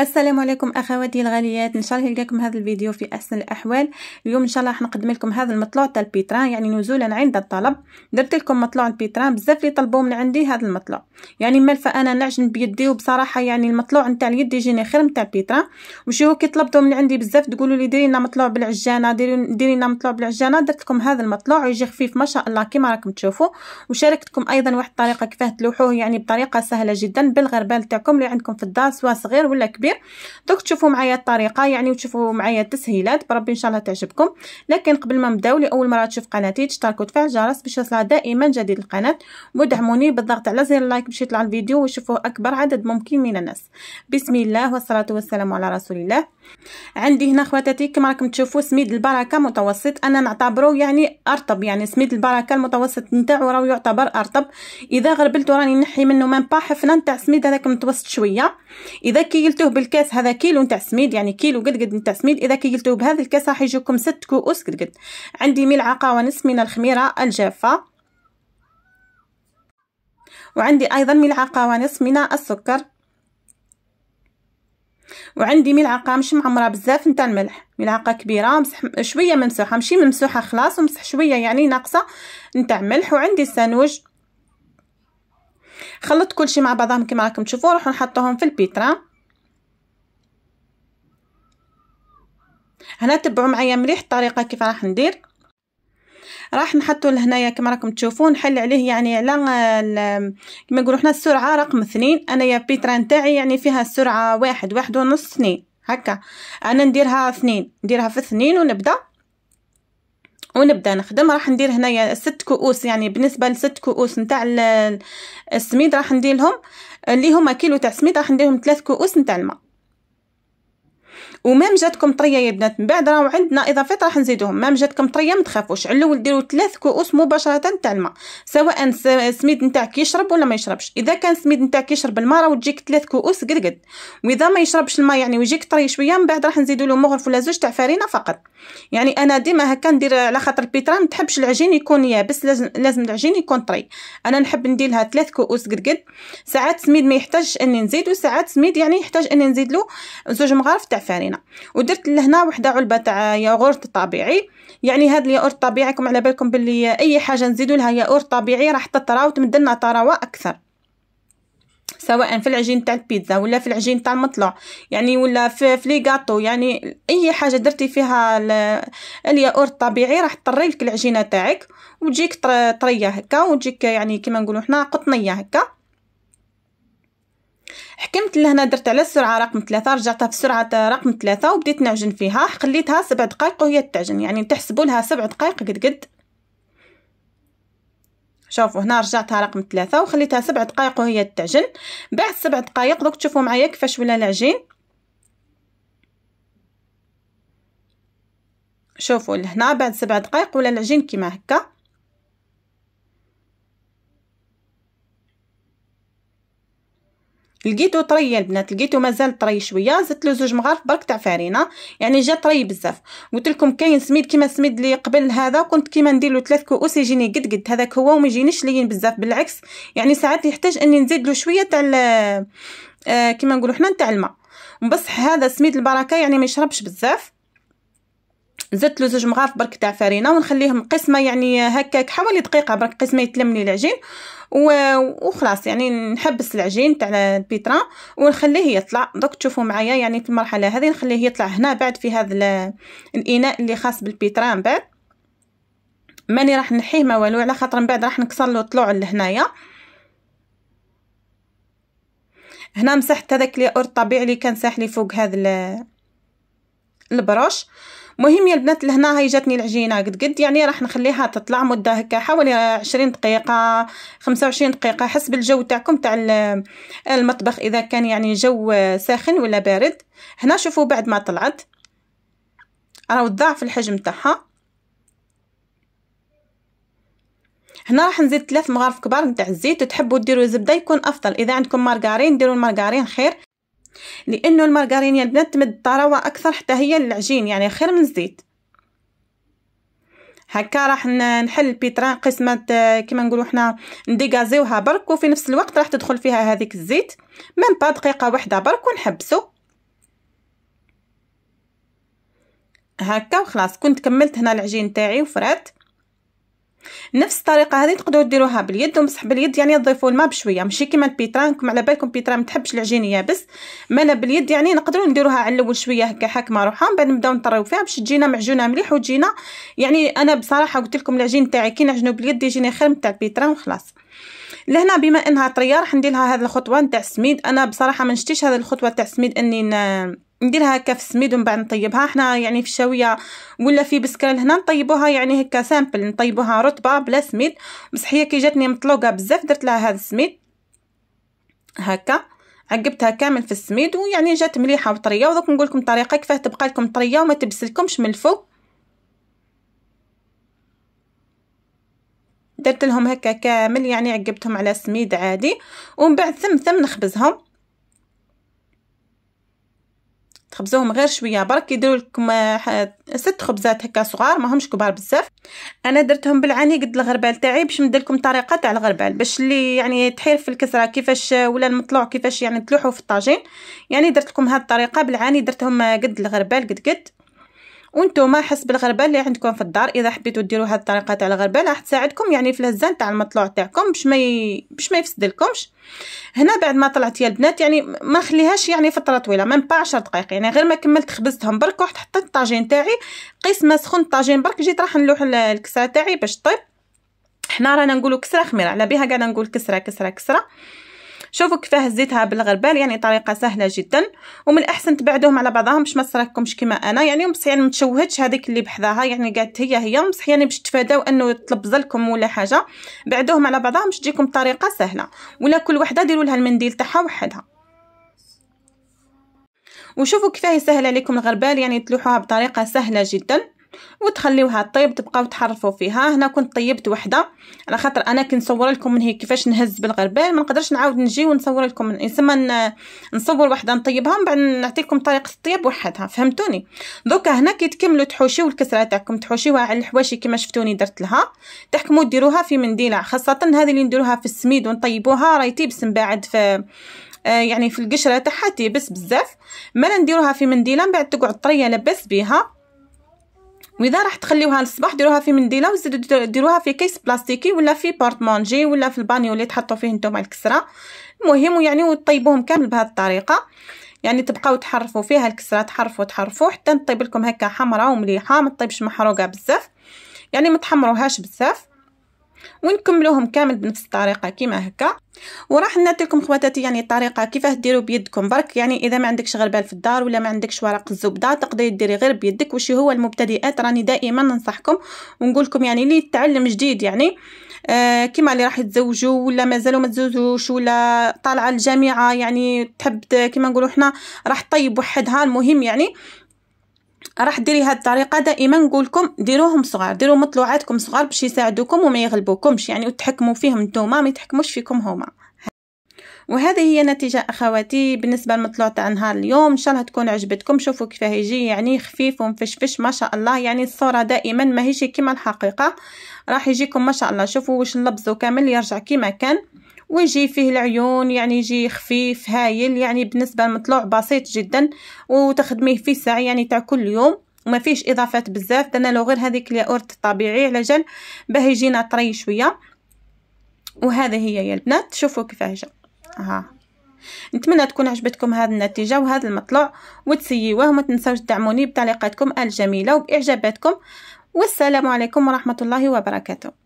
السلام عليكم اخواتي الغاليات ان شاء الله يلقاكم هذا الفيديو في احسن الاحوال اليوم ان شاء الله راح نقدم لكم هذا المطلوع تاع البيتران يعني نزولا عند الطلب درت لكم مطلوع البيتران بزاف اللي طلبوا من عندي هذا المطلوع يعني مالفا انا نعجن بيدي وبصراحه يعني المطلوع نتاع اليد يجيني خير نتاع البيتران وشو كي طلبتوا من عندي بزاف تقولوا لي ديري لنا مطلوع بالعجانه ديري ديري لنا مطلوع بالعجانه درت لكم هذا المطلوع يجي خفيف ما شاء الله كما راكم تشوفوا وشاركتكم ايضا واحد الطريقه كيفاه تلوحوه يعني بطريقه سهله جدا بالغربال تاعكم اللي عندكم في الدار سواء صغير ولا كبير كبير دوك تشوفوا معايا الطريقه يعني وتشوفوا معايا التسهيلات بربي ان شاء الله تعجبكم لكن قبل ما نبداو لاول مره تشوف قناتي تشتركوا وتفعل الجرس باش يوصلها دائما جديد القناه ودعموني بالضغط على زر اللايك باش يطلع الفيديو ويشوفوه اكبر عدد ممكن من الناس بسم الله والصلاه والسلام على رسول الله عندي هنا خواتاتي كما راكم تشوفوا سميد البركه متوسط انا نعتبره يعني ارطب يعني سميد البركه المتوسط نتاعو راه يعتبر ارطب اذا غربلتو راني نحي منه ما با حفنه نتاع سميد هذاك متوسط شويه اذا كيلته بالكاس هذا كيلو نتاع سميد يعني كيلو قد قد نتاع سميد اذا كي قلتوه بهذا الكاس راح يجيكم ست كؤوس قد قد عندي ملعقه ونصف من الخميره الجافه وعندي ايضا ملعقه ونصف من السكر وعندي ملعقه مش معمره بزاف نتاع الملح ملعقه كبيره مسح شويه ممسوحه ماشي ممسوحه خلاص ومسح شويه يعني ناقصه نتاع ملح وعندي السانوج خلطت كل شيء مع بعضهم كما راكم تشوفوا نروحوا نحطوهم في البيترا هنا تبعوا معايا مليح الطريقه كيف راح ندير راح نحطو لهنايا كما راكم تشوفون نحل عليه يعني على كما نقولوا حنا السرعه رقم اثنين انايا بيتران تاعي يعني فيها السرعه واحد واحد ونص اثنين هكا انا نديرها اثنين نديرها في اثنين ونبدا ونبدا نخدم راح ندير هنايا ست كؤوس يعني بالنسبه لست كؤوس نتاع السميد راح ندير لهم اللي هما كيلو تاع سميد راح نديرهم ثلاث كؤوس نتاع الماء ومام جاتكم طريه يا بنات من بعد راهو عندنا اضافات راح نزيدوهم مام جاتكم طريه ما تخافوش على الاول ديروا ثلاث كؤوس مباشره تاع الماء سواء السميد نتاعك يشرب ولا ما يشربش اذا كان السميد نتاعك يشرب الماء راهو تجيك ثلاث كؤوس قد قد واذا ما يشربش الماء يعني ويجيك طري شويه من بعد راح نزيدوا له مغرف ولا زوج تاع فرينه فقط يعني انا ديما هكا ندير على خاطر البيترا ما تحبش العجين يكون يابس لازم لازم العجين يكون طري انا نحب ندير لها ثلاث كؤوس قد قد ساعات سميد ما يحتاجش اني نزيد وساعات سميد يعني يحتاج اني نزيد له زوج مغارف تاع فرينه علينا ودرت لهنا وحده علبه تاع ياغورت طبيعي يعني هاد الياغورت طبيعي راكم على بالكم باللي اي حاجه نزيدوا لها ياغورت طبيعي راح تطرى وتمد لنا طراوه اكثر سواء في العجين تاع البيتزا ولا في العجين تاع المطلع يعني ولا في في غاطو يعني اي حاجه درتي فيها الياغورت الطبيعي راح تطري لك العجينه تاعك وتجيك طريه هكا وتجيك يعني كما نقولوا حنا قطنيه هكا حكمت لهنا درت على السرعه رقم ثلاثة رجعتها في السرعه رقم ثلاثة وبديت نعجن فيها خليتها سبع دقائق وهي تعجن يعني تحسبوا لها سبع دقائق قد قد شوفوا هنا رجعتها رقم ثلاثة وخليتها سبع دقائق وهي تعجن بعد سبع دقائق دوك تشوفوا معايا كيفاش ولا العجين شوفوا لهنا بعد سبع دقائق ولا العجين كيما هكا لقيتو طري البنات لقيتو مازال طري شويه زدت له زوج مغارف برك تاع فرينه يعني جا طري بزاف قلت لكم كاين سميد كيما السميد اللي قبل هذا كنت كيما ندير له ثلاث كؤوس يجيني قد قد هذاك هو وما يجينيش لين بزاف بالعكس يعني ساعات يحتاج اني نزيد له شويه تاع آه كيما نقولوا حنا تاع الماء بصح هذا سميد البركه يعني ما يشربش بزاف زدت له زوج مغارف برك تاع فرينه ونخليهم قسمه يعني هكاك حوالي دقيقه برك قسمه يتلم لي العجين وخلاص يعني نحبس العجين تاع البيترا ونخليه يطلع دوك تشوفوا معايا يعني في المرحله هذه نخليه يطلع هنا بعد في هذا الاناء اللي خاص بالبيترا من بعد ماني راح نحيه ما والو على خاطر من بعد راح نكسر له طلوع لهنايا هنا مسحت هذاك لي اور الطبيعي اللي كان ساحلي فوق هذا البروش مهم يا البنات لهنا هاي جاتني العجينه قد قد يعني راح نخليها تطلع مده هكا حوالي 20 دقيقه 25 دقيقه حسب الجو تاعكم تاع المطبخ اذا كان يعني جو ساخن ولا بارد هنا شوفوا بعد ما طلعت راهو ضعف الحجم تاعها هنا راح نزيد ثلاث مغارف كبار نتاع الزيت تحبوا ديروا زبده يكون افضل اذا عندكم مارغارين ديروا المارغارين خير لانه المارغرين يا البنات تمد الطراوه اكثر حتى هي للعجين يعني خير من الزيت هكا راح نحل البيتران قسمه آه، كما نقولوا حنا نديغازيوها برك وفي نفس الوقت راح تدخل فيها هذيك الزيت ميم با دقيقه واحده برك ونحبسو هكا وخلاص كنت كملت هنا العجين تاعي وفرات نفس الطريقه هذه تقدروا ديروها باليد ومسح باليد يعني تضيفوا الماء بشويه ماشي كيما البيتران كما على بالكم بيتران ما تحبش العجين يابس مالا باليد يعني نقدروا نديروها على الاول شويه هكا حاكمه روحها من بعد نبداو نطريو فيها باش تجينا معجونه مليح وتجينا يعني انا بصراحه قلت لكم العجين تاعي كي نعجنو باليد يجيني خير من تاع البيتران وخلاص لهنا بما انها طريه راح ندير لها هذه الخطوه نتاع السميد انا بصراحه ما نشتيش هذه الخطوه تاع السميد اني نديرها هكا في السميد ومن بعد نطيبها احنا يعني في الشاويه ولا في بسكال هنا نطيبوها يعني هكا سامبل نطيبوها رطبه بلا سميد بصح هي كي جاتني مطلوقه بزاف درت لها هذا السميد هكا عقبتها كامل في السميد ويعني جات مليحه وطريه ودوك نقول لكم الطريقه كيفاه تبقى لكم طريه وما تبسلكمش من الفوق درت لهم هكا كامل يعني عقبتهم على سميد عادي ومن بعد ثم ثم نخبزهم تخبزوهم غير شويه برك يديروا لكم آه، ست خبزات هكا صغار ماهمش كبار بزاف انا درتهم بالعاني قد الغربال تاعي باش ندير لكم طريقه تاع الغربال باش اللي يعني تحير في الكسره كيفاش آه، ولا المطلوع كيفاش يعني تلوحوا في الطاجين يعني درت لكم هذه الطريقه بالعاني درتهم آه، قد الغربال قد قد وانتم حسب بالغربال اللي عندكم في الدار اذا حبيتوا ديروا هذه الطريقه تاع الغربال راح تساعدكم يعني في الهزان تاع المطلوع تاعكم باش ما باش ما يفسدلكمش هنا بعد ما طلعت يا البنات يعني ما خليهاش يعني فتره طويله ما با 10 دقائق يعني غير ما كملت خبزتهم برك رحت حطيت الطاجين تاعي قيس ما سخن الطاجين برك جيت راح نلوح الكسره تاعي باش طيب حنا رانا نقولوا كسره خميره على بها قاعده نقول كسره كسره كسره شوفوا كيف هزيتها بالغربال يعني طريقه سهله جدا ومن الاحسن تبعدوهم على بعضهم باش ما تصراكمش كيما انا يعني بصح يعني متشوهتش هذيك اللي بحذاها يعني قالت هي هي بصح يعني باش تفاداو انه تلبز لكم ولا حاجه بعدوهم على بعضهم باش تجيكم طريقه سهله ولا كل وحده ديروا لها المنديل تاعها وحدها وشوفوا كيفاه سهله لكم الغربال يعني تلوحوها بطريقه سهله جدا وتخليوها طيب تبقاو تحرفوا فيها هنا كنت طيبت وحده على خاطر انا كنصور لكم من هي كيفاش نهز بالغربال ما نقدرش نعاود نجي ونصور لكم يسمى يعني نصور وحده نطيبها من بعد نعطيكم طريقه الطياب وحدها فهمتوني دوكا هنا كي تكملوا تحوشيو الكسره تاعكم تحوشيوها على الحواشي كما شفتوني درت لها تحكموا ديروها في منديله خاصه هذه اللي نديروها في السميد ونطيبوها راهي تيبس من بعد في آه، يعني في القشره تاعها تيبس بزاف ما نديروها في منديله من بعد تقعد طريه لاباس بيها واذا راح تخليوها للصباح ديروها في منديله وزيدوا ديروها في كيس بلاستيكي ولا في بورتمونجي ولا في البانيو اللي تحطوا فيه نتوما الكسره المهم يعني وطيبوهم كامل بهذه الطريقه يعني تبقاو تحرفوا فيها الكسره تحرفوا تحرفوا حتى تطيب لكم هكا حمراء ومليحه ما تطيبش محروقه بزاف يعني ما تحمروهاش بزاف ونكملوهم كامل بنفس الطريقه كيما هكا وراح نعطي لكم خواتاتي يعني الطريقه كيفاه ديروا بيدكم برك يعني اذا ما عندكش غربال في الدار ولا ما عندكش ورق الزبده تقدري ديري غير بيدك وشي هو المبتدئات راني دائما ننصحكم ونقول لكم يعني اللي يتعلم جديد يعني آه كيما اللي راح يتزوجوا ولا مازالوا ما تزوجوش ولا طالعه الجامعه يعني تحب كيما نقولوا حنا راح طيب وحدها المهم يعني راح ديري هاد الطريقه دائما نقولكم ديروهم صغار ديروا مطلوعاتكم صغار باش يساعدوكم وما يغلبوكمش يعني وتحكموا فيهم نتوما ما يتحكموش فيكم هما وهذه هي النتيجة أخواتي بالنسبة للمطلوع تاع نهار اليوم إن شاء الله تكون عجبتكم شوفوا كيفاه يجي يعني خفيف ومفشفش ما شاء الله يعني الصورة دائما ماهيش كيما الحقيقة راح يجيكم ما شاء الله شوفوا واش نلبسو كامل يرجع كيما كان ويجي فيه العيون يعني يجي خفيف هايل يعني بالنسبه للمطلوع بسيط جدا وتخدميه في ساعه يعني تاع كل يوم وما فيش اضافات بزاف درنا له غير هذيك الياورت الطبيعي على جال باه يجينا طري شويه وهذا هي يا البنات شوفوا كيفاه جا ها آه. نتمنى تكون عجبتكم هذه النتيجه وهذا المطلع وتسيوه وما تنساوش تدعموني بتعليقاتكم الجميله وباعجاباتكم والسلام عليكم ورحمه الله وبركاته